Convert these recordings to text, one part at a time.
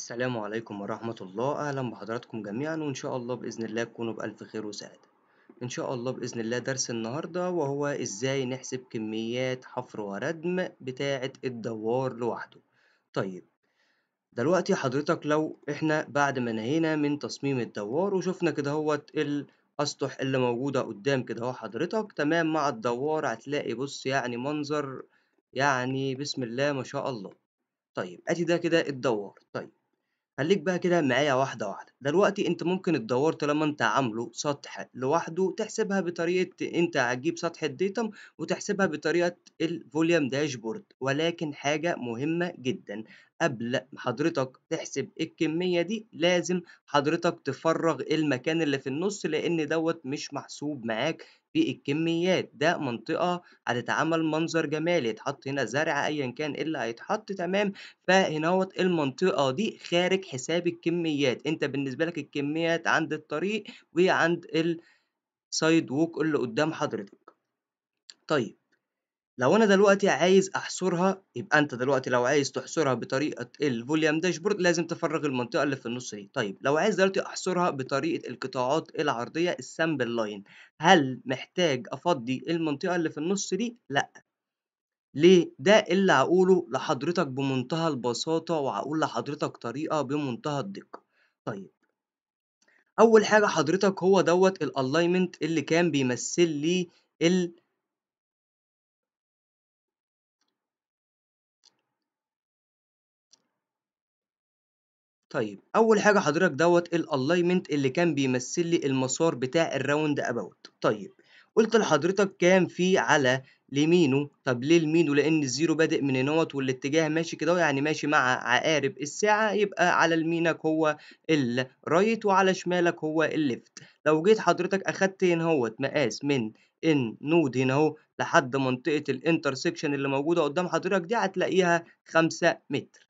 السلام عليكم ورحمة الله أهلا بحضراتكم جميعا وإن شاء الله بإذن الله تكونوا بألف خير وسعادة إن شاء الله بإذن الله درس النهاردة وهو إزاي نحسب كميات حفر وردم بتاعة الدوار لوحده طيب دلوقتي حضرتك لو إحنا بعد ما نهينا من تصميم الدوار وشفنا كده هوت الأسطح اللي موجودة قدام كده هو حضرتك تمام مع الدوار هتلاقي بص يعني منظر يعني بسم الله ما شاء الله طيب ادي ده كده الدوار طيب خليك بقى كده معايا واحدة واحدة دلوقتي انت ممكن تدور طالما انت عامله سطح لوحده تحسبها بطريقة انت هتجيب سطح الديتم وتحسبها بطريقة الفوليوم داشبورد ولكن حاجة مهمة جدا قبل حضرتك تحسب الكمية دي لازم حضرتك تفرغ المكان اللي في النص لان دوت مش محسوب معاك في الكميات ده منطقة هتتعمل منظر جمالي يتحط هنا زرع أيا كان إيه اللي هيتحط تمام فهناوت المنطقة دي خارج حساب الكميات أنت بالنسبة لك الكميات عند الطريق وعند السايد ووك اللي قدام حضرتك طيب لو انا دلوقتي عايز احصرها يبقى انت دلوقتي لو عايز تحصرها بطريقه الفوليوم داشبورد لازم تفرغ المنطقه اللي في النص دي طيب لو عايز دلوقتي احصرها بطريقه القطاعات العرضيه السامبل لاين هل محتاج افضي المنطقه اللي في النص دي لا ليه ده اللي هقوله لحضرتك بمنتهى البساطه وهقول لحضرتك طريقه بمنتهى الدقه طيب اول حاجه حضرتك هو دوت الالاينمنت اللي كان بيمثل لي ال طيب اول حاجه حضرتك دوت الالاينمنت اللي كان بيمثل لي المسار بتاع الراوند اباوت طيب قلت لحضرتك كان في على لمينه طب ليه لمينه لان الزيرو بادئ من هنا والاتجاه ماشي كده يعني ماشي مع عقارب الساعه يبقى على لمينك هو الرايت وعلى شمالك هو الليفت لو جيت حضرتك اخدت هنا اهوت مقاس من النود هنا اهو لحد منطقه الانترسكشن اللي موجوده قدام حضرتك دي هتلاقيها 5 متر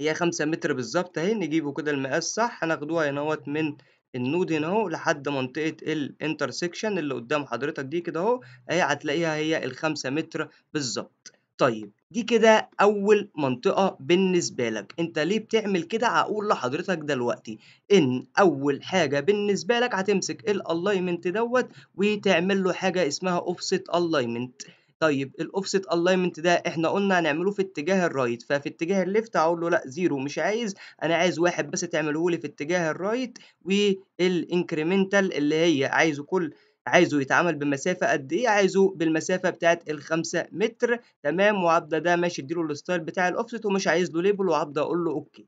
هي خمسة متر بالظبط أهي نجيبه كده المقاس صح هناخدوها هنا من النود هنا اهو لحد منطقة الانترسكشن اللي قدام حضرتك دي كده اهو أهي هتلاقيها هي الخمسة متر بالظبط طيب دي كده أول منطقة بالنسبة لك أنت ليه بتعمل كده هقول لحضرتك دلوقتي إن أول حاجة بالنسبة لك هتمسك الألايمنت دوت وتعمل له حاجة اسمها أوفست ألايمنت طيب الاوفست الاينمنت ده احنا قلنا هنعمله في اتجاه الرايت ففي اتجاه الليفت هقول له لا زيرو مش عايز انا عايز واحد بس تعمله لي في اتجاه الرايت والانكريمنتال اللي هي عايزه كل عايزه يتعامل بمسافة قد إيه؟ عايزه بالمسافة بتاعت الخمسة متر تمام وعبده ده ماشي اديله الستايل بتاع الأوفست ومش عايز له ليبل وعبده أقول له أوكي.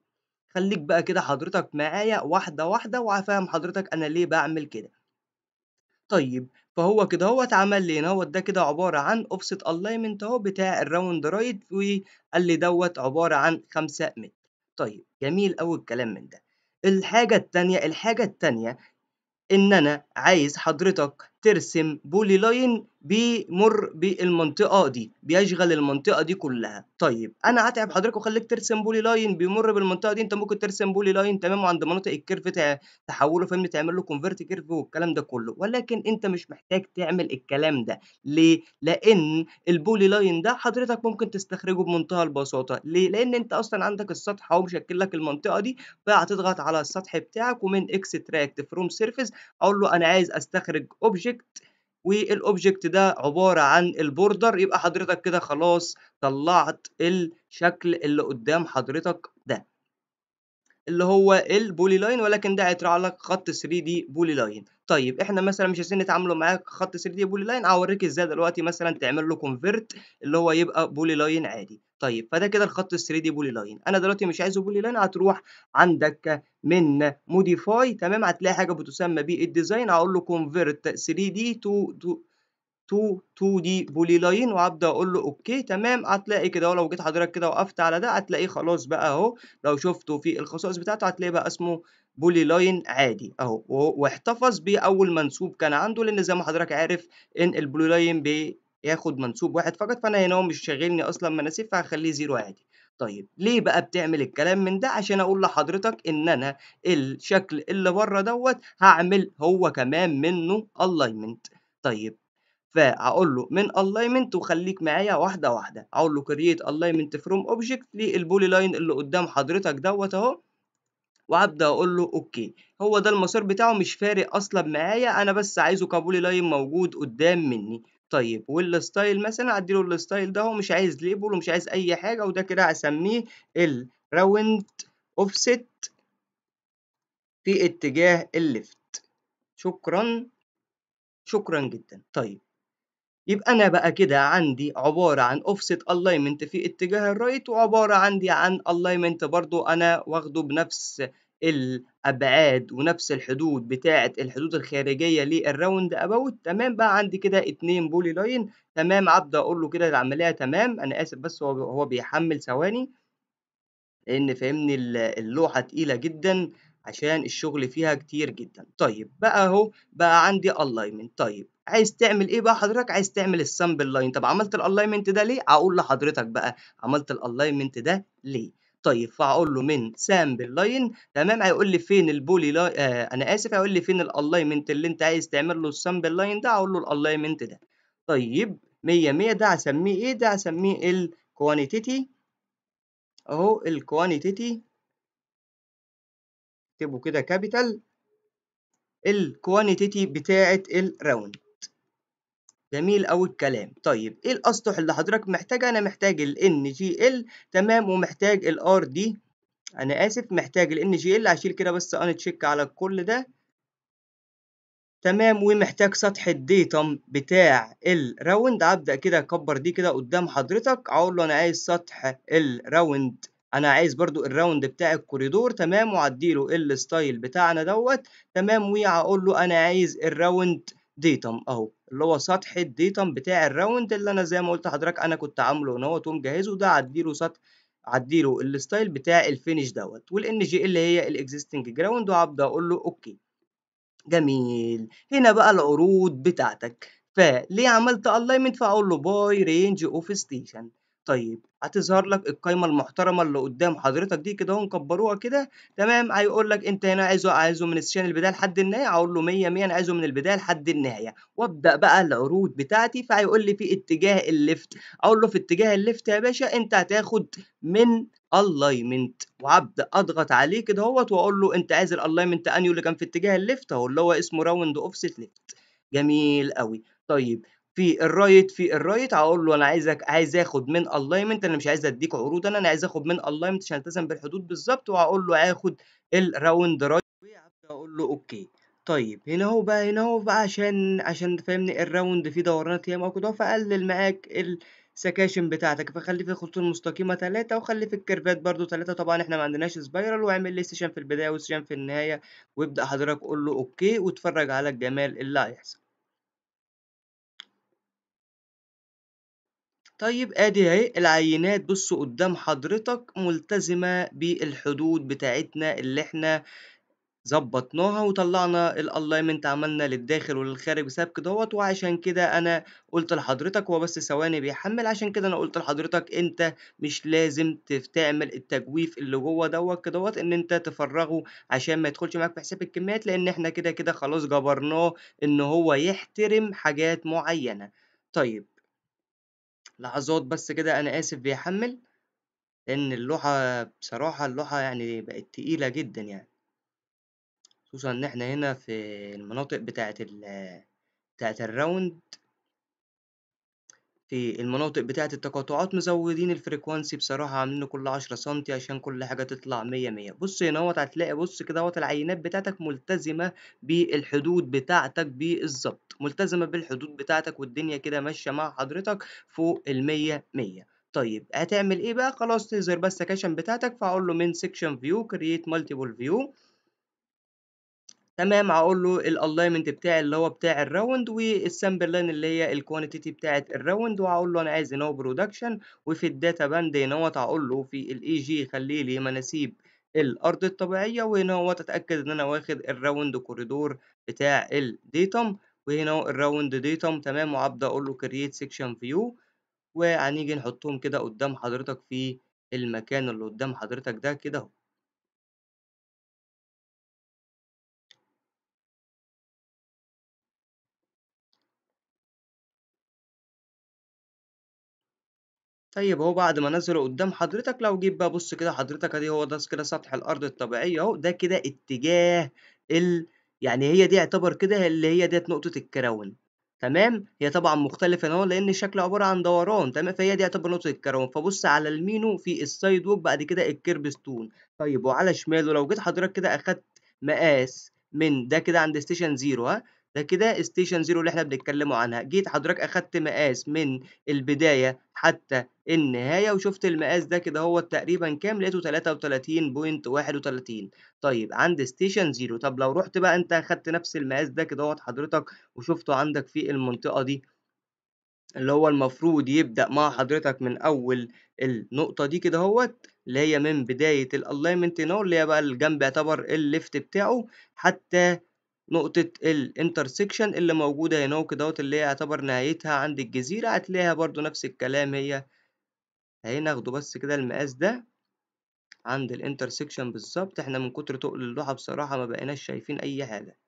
خليك بقى كده حضرتك معايا واحدة واحدة وهفهم حضرتك أنا ليه بعمل كده. طيب فهو كده هو اتعمل لينا هو ده كده عبارة عن offset alignment اهو بتاع الراوند رايت وقال لي دوت عبارة عن 5 متر طيب جميل أوي الكلام من ده الحاجة التانية الحاجة التانية إن أنا عايز حضرتك ترسم بولي لاين بيمر بالمنطقه دي بيشغل المنطقه دي كلها طيب انا هتعب حضرتك واخليك ترسم بولي لاين بيمر بالمنطقه دي انت ممكن ترسم بولي لاين تمام وعند مناطق الكيرف تحوله فاهمني تعمل له كونفرت كيرف والكلام ده كله ولكن انت مش محتاج تعمل الكلام ده ليه لان البولي لاين ده حضرتك ممكن تستخرجه بمنتهى البساطه ليه لان انت اصلا عندك السطح اهو مشكل لك المنطقه دي فهتضغط على السطح بتاعك ومن اكستراكت فروم سيرفيس اقول له انا عايز استخرج اوبجكت والاوبجكت ده عباره عن البوردر يبقى حضرتك كده خلاص طلعت الشكل اللي قدام حضرتك ده اللي هو البولي لاين ولكن ده هيطلع لك خط 3 دي بولي لاين طيب احنا مثلا مش عايزين نتعامل معاك خط 3 دي بولي لاين هوريك ازاي دلوقتي مثلا تعمل له كونفيرت اللي هو يبقى بولي لاين عادي طيب فده كده الخط ال 3 دي بولي لاين انا دلوقتي مش عايزه بولي لاين هتروح عندك من موديفاي تمام هتلاقي حاجه بتسمى بالديزاين هقول له كونفرت 3 دي تو تو 2 2 دي بولي لاين وهبدا اقول له اوكي تمام هتلاقي كده ولو جيت حضرتك كده وقفت على ده هتلاقيه خلاص بقى اهو لو شفته في الخصائص بتاعته هتلاقيه بقى اسمه بولي لاين عادي اهو واحتفظ باول منسوب كان عنده لان زي ما حضرتك عارف ان البولي لاين ياخد منسوب واحد فقط فانا هنا هو مش شاغلني اصلا مناسب فهخليه زيرو عادي طيب ليه بقى بتعمل الكلام من ده عشان اقول لحضرتك ان انا الشكل اللي بره دوت هعمل هو كمان منه الاينمنت طيب فاقول له من الاينمنت وخليك معايا واحده واحده اقول له كرييت الاينمنت فروم اوبجكت للبولي لاين اللي قدام حضرتك دوت اهو وابدا اقول له اوكي هو ده المسار بتاعه مش فارق اصلا معايا انا بس عايزه كبولي لاين موجود قدام مني طيب والستايل مثلا ادي له الستايل ده هو مش عايز ليبل ومش عايز اي حاجه وده كده هسميه الراوند اوفست في اتجاه الليفت شكرا شكرا جدا طيب يبقى انا بقى كده عندي عباره عن اوفست الاينمنت في اتجاه الرايت وعباره عندي عن الاينمنت برضو انا واخده بنفس الابعاد ونفس الحدود بتاعه الحدود الخارجيه للراوند اباوت تمام بقى عندي كده اتنين بولي لاين تمام عبد اقول له كده العمليه تمام انا اسف بس هو هو بيحمل ثواني لان فاهمني اللوحه تقيله جدا عشان الشغل فيها كتير جدا طيب بقى اهو بقى عندي الاينمنت طيب عايز تعمل ايه بقى حضرتك عايز تعمل السامبل لاين طب عملت الالاينمنت ده ليه اقول لحضرتك بقى عملت الالاينمنت ده ليه طيب فهقول له من سامبل لاين تمام هيقول لي فين البولي لاين آه انا اسف هيقول لي فين الالاينمنت اللي انت عايز تعمل له السامبل لاين ده هقول له الالاينمنت ده طيب 100 100 ده هسميه ايه ده هسميه الكوانتيتي اهو الكوانتيتي اكتبه كده كابيتال الكوانتيتي بتاعه الراوند جميل أوي الكلام طيب إيه الأسطح اللي حضرتك محتاجها أنا محتاج ال NGL تمام ومحتاج ال RD أنا آسف محتاج ال NGL هشيل كده بس أنا تشيك على كل ده تمام ومحتاج سطح الديتم بتاع الراوند هبدأ كده أكبر دي كده قدام حضرتك أقول له أنا عايز سطح الراوند انا عايز برضو الراوند بتاع الكوريدور تمام وعديله الستايل بتاعنا دوت تمام وهقول له انا عايز الراوند ديتم اهو اللي هو سطح الديتم بتاع الراوند اللي انا زي ما قلت لحضرتك انا كنت عامله ان هو توم جاهزه ده عديله سطح عديله الستايل بتاع الفينش دوت والان جي اللي هي الاكزيستنج جراوند وهبدا اقول له اوكي جميل هنا بقى العروض بتاعتك فليه عملت الاينمنت فاقول له باي رينج اوف ستيشن طيب هتظهر لك القايمة المحترمة اللي قدام حضرتك دي كده هم كبروها كده تمام هيقول لك انت هنا عايزه عايزه من السيشن البداية لحد النهاية اقول له 100 100 انا عايزه من البداية لحد النهاية وابدا بقى العروض بتاعتي فهيقول لي في اتجاه الليفت اقول له في اتجاه الليفت يا باشا انت هتاخد من الاينمنت وابدا اضغط عليه كده اهوت واقول له انت عايز الاينمنت انيو اللي كان في اتجاه الليفت اهو اللي هو اسمه راوند اوفست ليفت جميل قوي طيب في الرايت في الرايت هقول له انا عايزك عايز اخد من الاينمنت انا مش عايز اديك عروض انا انا عايز اخد من الاينمنت عشان التزم بالحدود بالظبط وهقول له هاخد الراوند رايت واقول له اوكي طيب هنا هو بقى هنا هو بقى عشان عشان فاهمني الراوند فيه دورانات ياما وكده فقلل معاك ال سكاشن بتاعتك فخلي في الخطوط المستقيمة تلاتة وخلي في الكيرفات برضو تلاتة طبعا احنا ما عندناش سبايرال واعمل لي سيشن في البداية وسيشن في النهاية وابدأ حضرتك قول له اوكي واتفرج على الجمال اللي هيحصل طيب ادي اهي العينات بصوا قدام حضرتك ملتزمة بالحدود بتاعتنا اللي احنا ظبطناها وطلعنا الالايمنت عملنا للداخل وللخارج بسبب كده وعشان كده انا قلت لحضرتك هو بس ثواني بيحمل عشان كده انا قلت لحضرتك انت مش لازم تعمل التجويف اللي جوه دوت كدهوت ان انت تفرغه عشان ما يدخلش معاك في حساب الكميات لان احنا كده كده خلاص جبرناه ان هو يحترم حاجات معينه طيب لحظات بس كده أنا آسف بيحمل لأن اللوحة بصراحة اللوحة يعني بقت تقيلة جدا يعني خصوصا إن احنا هنا في المناطق بتاعة بتاعة الراوند في المناطق بتاعة التقاطعات مزودين الفريكوانسي بصراحة عاملين كل عشرة سنتي عشان كل حاجة تطلع مية مية بص هنا اهوت هتلاقي بص كده اهوت العينات بتاعتك ملتزمة بالحدود بتاعتك بالظبط ملتزمة بالحدود بتاعتك والدنيا كده ماشية مع حضرتك فوق المية مية طيب هتعمل ايه بقى خلاص تظهر بس كاشن بتاعتك فاقول له من سكشن فيو كرييت مالتيبل فيو تمام هقول له الالاينمنت بتاعي اللي هو بتاع الراوند والسامبل لاين اللي هي الكوانتيتي بتاعه الراوند وهقول له انا عايز ان هو برودكشن وفي الداتا باند هنا هقول له في الاي e جي خليه لي مناسيب الارض الطبيعيه وهنا هو اتاكد ان انا واخد الراوند كوريدور بتاع الديتم وهنا الراوند ديتم تمام وابدا اقول له كرييت سيكشن فيو وهنيجي نحطهم كده قدام حضرتك في المكان اللي قدام حضرتك ده كده اهو طيب اهو بعد ما انزله قدام حضرتك لو جيت بقى بص كده حضرتك ادي هو ده كده سطح الارض الطبيعيه اهو ده كده اتجاه ال يعني هي دي يعتبر كده اللي هي ديت نقطه الكراون تمام هي طبعا مختلفه اهو لان الشكل عباره عن دوران تمام فهي دي يعتبر نقطه الكراون فبص على المينو في السايد ووك بعد كده الكيرب ستون طيب وعلى شماله لو جيت حضرتك كده اخدت مقاس من ده كده عند ستيشن زيرو ها ده كده ستيشن زيرو اللي احنا بنتكلموا عنها جيت حضرتك اخدت مقاس من البداية حتى النهاية وشفت المقاس ده كده هو تقريبا كام لقيته 33.31 طيب عند ستيشن زيرو طب لو رحت بقى انت اخدت نفس المقاس ده كده هو حضرتك وشفته عندك في المنطقة دي اللي هو المفروض يبدأ مع حضرتك من أول النقطة دي كده هو اللي هي من بداية الألايمنت نور اللي هي بقى الجنب يعتبر الليفت بتاعه حتى نقطة الانترسكشن اللي موجودة هنا دوت اللي هي يعتبر نهايتها عند الجزيرة هتلاقيها برضو نفس الكلام هي ناخده بس كده المقاس ده عند الانترسكشن بالظبط احنا من كتر تقل اللوحة بصراحة ما بقيناش شايفين أي حاجة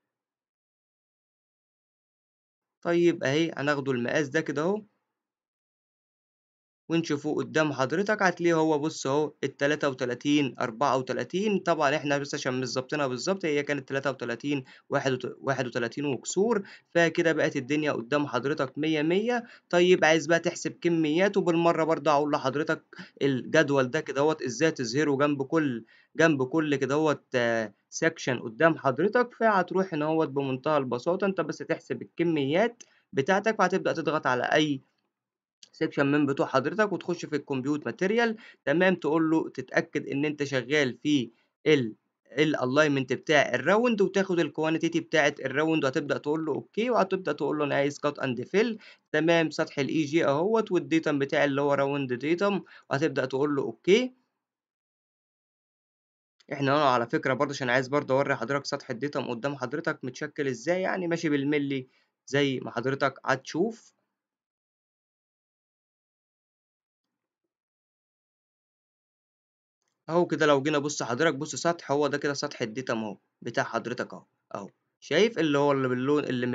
طيب اهي هناخده المقاس ده كده اهو ونشوفه قدام حضرتك هتلاقيه هو بص اهو ال 33 34 طبعا احنا بس عشان مش ظابطينها بالظبط هي كانت 33 31 وكسور فكده بقت الدنيا قدام حضرتك 100 100 طيب عايز بقى تحسب كميات وبالمره برضه هقول لحضرتك الجدول ده كده اهوت ازاي تظهره جنب كل جنب كل كده اهوت سكشن آه، قدام حضرتك فهتروح هنا اهوت بمنتهى البساطه انت بس تحسب الكميات بتاعتك وهتبدا تضغط على اي سيكشن من بتوع حضرتك وتخش في الكمبيوت ماتيريال تمام تقول له تتاكد ان انت شغال في ال الالاينمنت بتاع الراوند وتاخد الكوانتيتي بتاعه الراوند وهتبدا تقول له اوكي وهتبدا تقول له انا عايز كات اند فيل تمام سطح الاي جي e اهوت والديتم بتاعي اللي هو راوند ديتم وهتبدا تقول له اوكي احنا هنا على فكره برضه عشان عايز برضه اوري حضرتك سطح الديتم قدام حضرتك متشكل ازاي يعني ماشي بالملي زي ما حضرتك هتشوف اهو كده لو جينا بص حضرتك بص سطح هو ده كده سطح الداتا اهو بتاع حضرتك اهو اهو شايف اللي هو اللي باللون اللي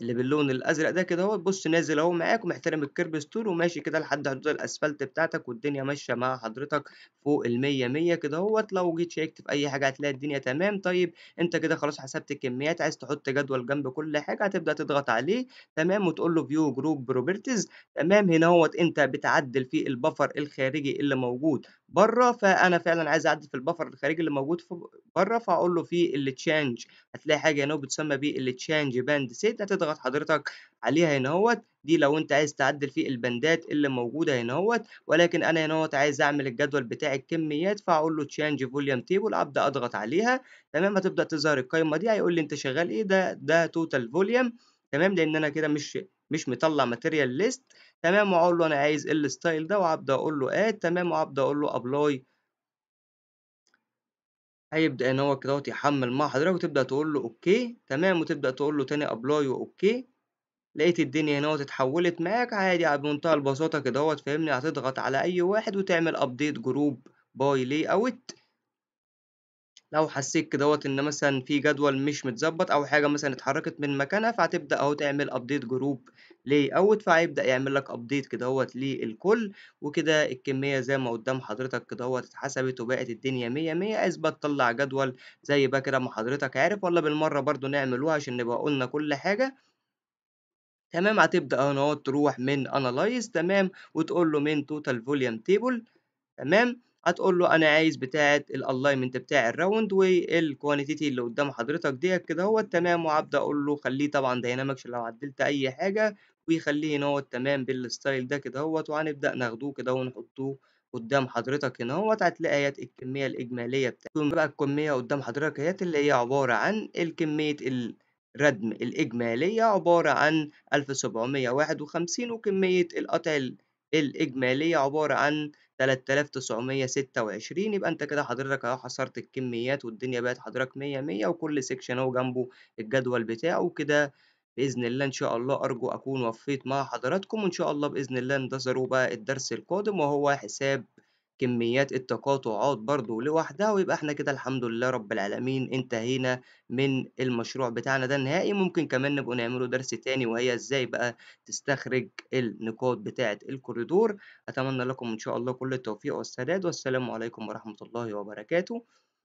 اللي باللون الازرق ده كده هو بص نازل اهو معاك ومحترم الكيرب ستول وماشي كده لحد حدود الاسفلت بتاعتك والدنيا ماشيه مع حضرتك فوق ال 100 100 كده اهوت لو جيت شيكت في اي حاجه هتلاقي الدنيا تمام طيب انت كده خلاص حسبت الكميات عايز تحط جدول جنب كل حاجه هتبدا تضغط عليه تمام وتقول له فيو جروب بروبرتيز تمام هنا اهوت انت بتعدل في البفر الخارجي اللي موجود بره فانا فعلا عايز اعدل في البفر الخارجي اللي موجود بره فاقول له في التشينج هتلاقي حاجه هنا بتسمى بالتشانج باند سيت هتضغط هتضغط حضرتك عليها هنا هوت دي لو انت عايز تعدل في البندات اللي موجوده هنا هوت ولكن انا هنا هوت عايز اعمل الجدول بتاع الكميات فاقول له تشينج فوليوم تيبل ابدا اضغط عليها تمام هتبدا تظهر القايمه دي هيقول لي انت شغال ايه ده ده توتال فوليوم تمام لان انا كده مش مش مطلع ماتيريال ليست تمام واقول له انا عايز الستايل ده وابدا اقول له اد تمام وابدا اقول له ابلاي هيبدأ إن هو كده يحمل مع حضرتك وتبدأ تقول له أوكي تمام وتبدأ تقول له تاني أبلاي وأوكي لقيت الدنيا هنا اتحولت معاك عادي بمنتهى البساطة كدهوت فاهمني هتضغط على أي واحد وتعمل أبديت جروب باي لي أوت لو حسيت كدوت ان مثلا في جدول مش متظبط او حاجه مثلا اتحركت من مكانها فهتبدا اهو تعمل ابديت جروب ليه اوت فهيبدا يعمل لك ابديت كدوت للكل وكده الكميه زي ما قدام حضرتك كدوت اتحسبت وبقت الدنيا 100 100 اثبت طلع جدول زي بقى كده ما حضرتك عارف ولا بالمره برضو نعملوها عشان نبقى قلنا كل حاجه تمام هتبدا اهو تروح من انالايز تمام وتقول له من توتال فوليوم تيبل تمام هتقول له انا عايز بتاعه الالاينمنت بتاع الراوند والكوانتيتي اللي قدام حضرتك ديت كده هو تمام وهبدا اقول له خليه طبعا داينامكس لو عدلت اي حاجه ويخليه هنا هو تمام بالستايل ده كده هوت وهنبدا ناخدوه كده ونحطوه قدام حضرتك هنا هو هتلاقي اهيت الكميه الاجماليه بتاعتك بقى الكميه قدام حضرتك اهيت اللي هي عباره عن الكميه ال ردم الإجمالية عبارة عن 1751 وكمية القطع الإجمالية عبارة عن 3926 يبقى انت كده حضرتك اهو حصرت الكميات والدنيا بقت حضرتك 100 100 وكل سيكشن اهو جنبه الجدول بتاعه وكده باذن الله ان شاء الله ارجو اكون وفيت مع حضراتكم وان شاء الله باذن الله انتظروا بقى الدرس القادم وهو حساب كميات التقاطعات برضو لوحدها ويبقى احنا كده الحمد لله رب العالمين انتهينا من المشروع بتاعنا ده النهائي ممكن كمان نبقى نعمله درس تاني وهي ازاي بقى تستخرج النقاط بتاعة الكوريدور اتمنى لكم ان شاء الله كل التوفيق والسداد والسلام عليكم ورحمة الله وبركاته